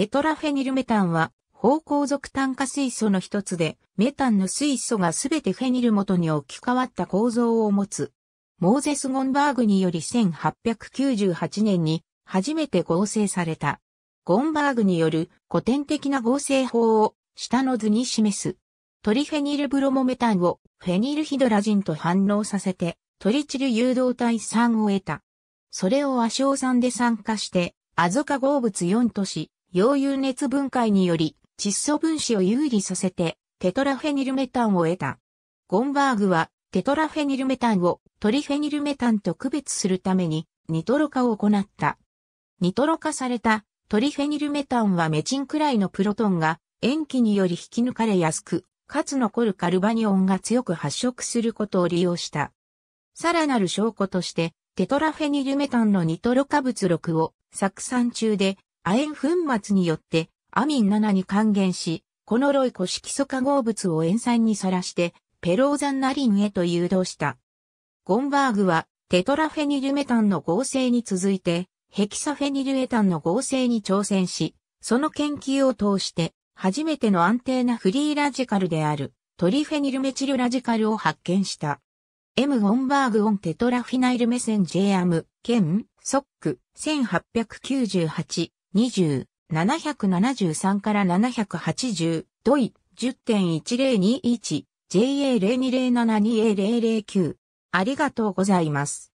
テトラフェニルメタンは、芳香属炭化水素の一つで、メタンの水素がすべてフェニル元に置き換わった構造を持つ。モーゼス・ゴンバーグにより1898年に初めて合成された。ゴンバーグによる古典的な合成法を下の図に示す。トリフェニルブロモメタンをフェニルヒドラジンと反応させてトリチル誘導体3を得た。それを亜硝酸で酸化してアゾ化合物4とし、溶融熱分解により窒素分子を有利させてテトラフェニルメタンを得た。ゴンバーグはテトラフェニルメタンをトリフェニルメタンと区別するためにニトロ化を行った。ニトロ化されたトリフェニルメタンはメチンくらいのプロトンが塩基により引き抜かれやすく、かつ残るカルバニオンが強く発色することを利用した。さらなる証拠として、テトラフェニルメタンのニトロ化物録を酢酸中で亜鉛粉末によってアミン7に還元し、このロイコ色素化合物を塩酸にさらして、ペローザンナリンへと誘導した。ゴンバーグは、テトラフェニルメタンの合成に続いて、ヘキサフェニルエタンの合成に挑戦し、その研究を通して、初めての安定なフリーラジカルである、トリフェニルメチルラジカルを発見した。M. ゴンバーグオンテトラフィナイルメセン J アム、兼、ソック、1898、20、773から780、ドイ、10.1021、JA02072009。ありがとうございます。